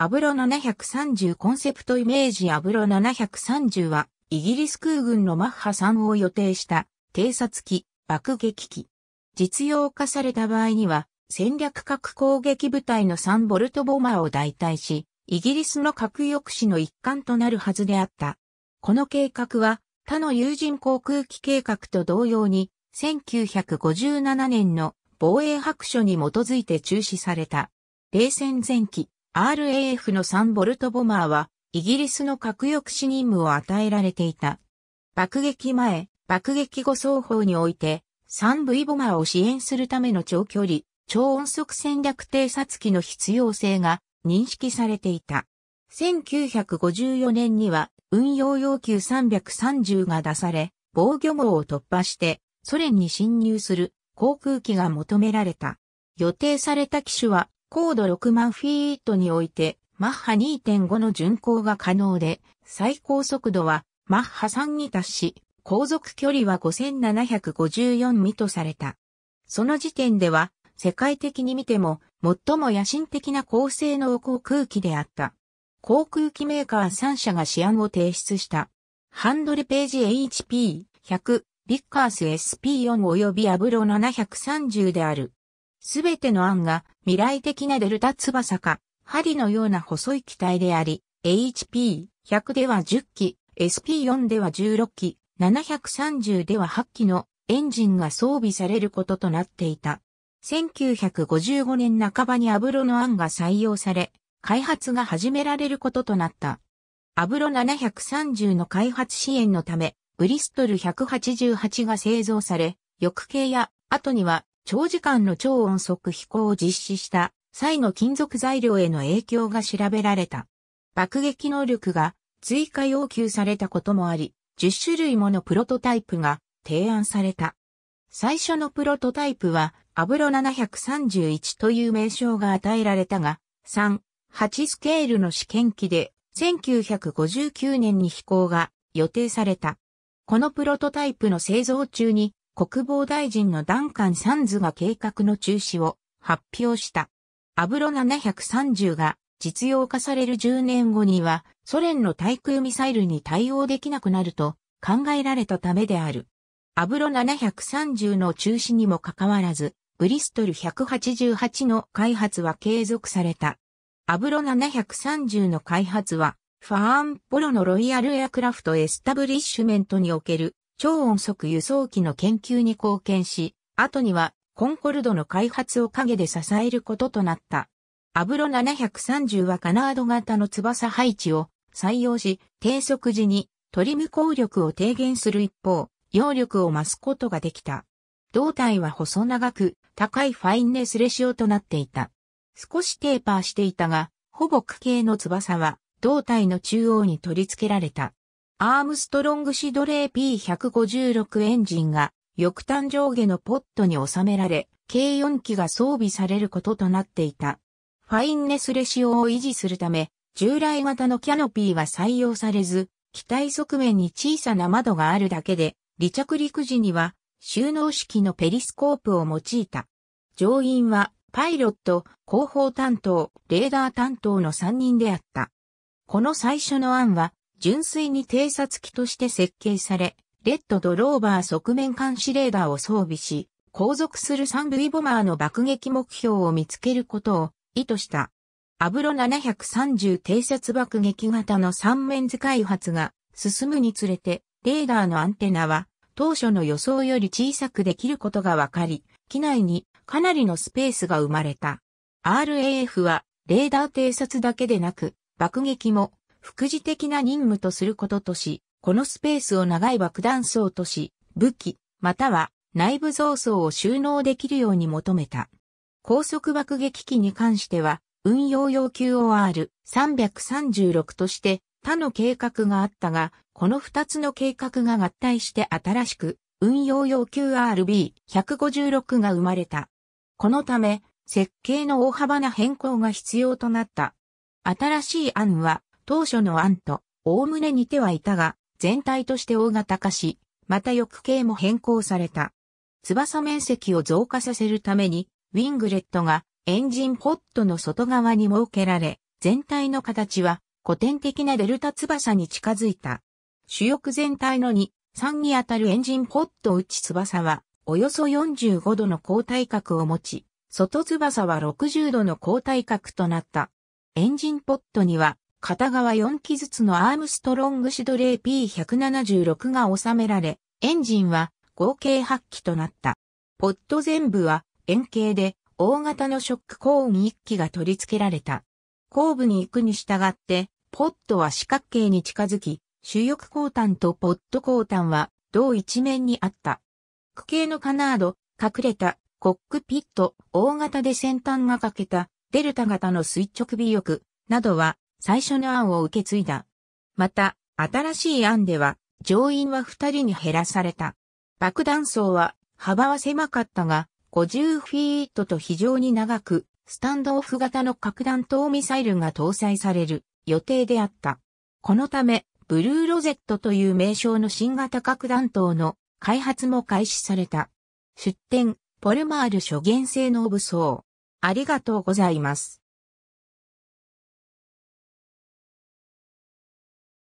アブロ730コンセプトイメージアブロ730は、イギリス空軍のマッハ3を予定した偵察機、爆撃機。実用化された場合には、戦略核攻撃部隊の3ボルトボマーを代替し、イギリスの核抑止の一環となるはずであった。この計画は、他の有人航空機計画と同様に、1957年の防衛白書に基づいて中止された。冷戦前期、RAF の3ボルトボマーは、イギリスの核抑止任務を与えられていた。爆撃前、爆撃後双方において、3V ボマーを支援するための長距離、超音速戦略偵察機の必要性が認識されていた。1954年には運用要求330が出され、防御網を突破してソ連に侵入する航空機が求められた。予定された機種は高度6万フィートにおいて、マッハ2.5の巡航が可能で、最高速度はマッハ3に達し、航続距離は5754ミとされた。その時点では、世界的に見ても、最も野心的な高性能航空機であった。航空機メーカー3社が試案を提出した。ハンドルページ HP100、ビッカース SP4 及びアブロ730である。すべての案が未来的なデルタ翼か、針のような細い機体であり、HP100 では10機、SP4 では16機、730では8機のエンジンが装備されることとなっていた。1955年半ばにアブロの案が採用され、開発が始められることとなった。アブロ730の開発支援のため、ブリストル188が製造され、翼形や後には長時間の超音速飛行を実施した際の金属材料への影響が調べられた。爆撃能力が追加要求されたこともあり、10種類ものプロトタイプが提案された。最初のプロトタイプは、アブロ731という名称が与えられたが、3、8スケールの試験機で、1959年に飛行が予定された。このプロトタイプの製造中に、国防大臣のダンカン・サンズが計画の中止を発表した。アブロ730が実用化される10年後にはソ連の対空ミサイルに対応できなくなると考えられたためである。アブロ730の中止にもかかわらず、ブリストル188の開発は継続された。アブロ730の開発は、ファーン・ポロのロイヤルエアクラフト・エスタブリッシュメントにおける超音速輸送機の研究に貢献し、後にはコンコルドの開発を陰で支えることとなった。アブロ730はカナード型の翼配置を採用し、低速時にトリム効力を低減する一方、揚力を増すことができた。胴体は細長く、高いファインネスレシオとなっていた。少しテーパーしていたが、ほぼ区形の翼は、胴体の中央に取り付けられた。アームストロングシドレー P156 エンジンが翼端上下のポットに収められ、計4機が装備されることとなっていた。ファインネスレシオを維持するため、従来型のキャノピーは採用されず、機体側面に小さな窓があるだけで、離着陸時には収納式のペリスコープを用いた。乗員はパイロット、広報担当、レーダー担当の3人であった。この最初の案は純粋に偵察機として設計され、レッドドローバー側面監視レーダーを装備し、後続する三類ボマーの爆撃目標を見つけることを意図した。アブロ730偵察爆撃型の三面図開発が進むにつれて、レーダーのアンテナは当初の予想より小さくできることが分かり、機内にかなりのスペースが生まれた。RAF はレーダー偵察だけでなく、爆撃も副次的な任務とすることとし、このスペースを長い爆弾層とし、武器、または内部増層を収納できるように求めた。高速爆撃機に関しては、運用要求 OR336 として他の計画があったが、この2つの計画が合体して新しく、運用要求 RB156 が生まれた。このため、設計の大幅な変更が必要となった。新しい案は、当初の案と、おおむね似てはいたが、全体として大型化し、また翼形も変更された。翼面積を増加させるために、ウィングレットがエンジンポットの外側に設けられ、全体の形は古典的なデルタ翼に近づいた。主翼全体の2、3にあたるエンジンポット内翼は、およそ45度の交代角を持ち、外翼は60度の交代角となった。エンジンポットには片側4機ずつのアームストロングシドレー P176 が収められ、エンジンは合計8機となった。ポット全部は円形で大型のショックコーン1機が取り付けられた。後部に行くに従って、ポットは四角形に近づき、主翼後端とポット後端は同一面にあった。区形のカナード、隠れた、コックピット、大型で先端が欠けた、デルタ型の垂直尾翼などは最初の案を受け継いだ。また、新しい案では、乗員は2人に減らされた。爆弾層は幅は狭かったが、50フィートと非常に長く、スタンドオフ型の核弾頭ミサイルが搭載される予定であった。このため、ブルーロゼットという名称の新型核弾頭の開発も開始された。出展、ポルマール諸元性能武装。ありがとうございます。